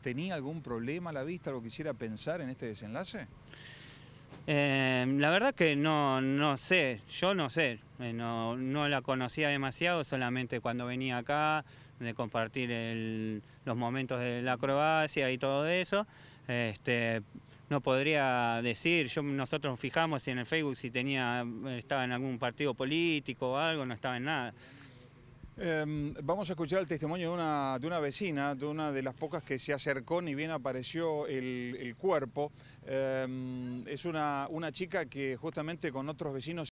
¿Tenía algún problema a la vista, lo quisiera pensar en este desenlace? Eh, la verdad que no, no sé, yo no sé, eh, no, la conocía demasiado, solamente cuando venía acá, de compartir los momentos de la acrobacia y todo eso, este, no podría decir, yo, nosotros fijamos en el Facebook si tenía, estaba en algún partido político o algo, no estaba en nada. Em, vamos a escuchar el testimonio de una, de una vecina, de una de las pocas que se acercó ni bien apareció el, cuerpo. Em, es una, una chica que justamente con otros vecinos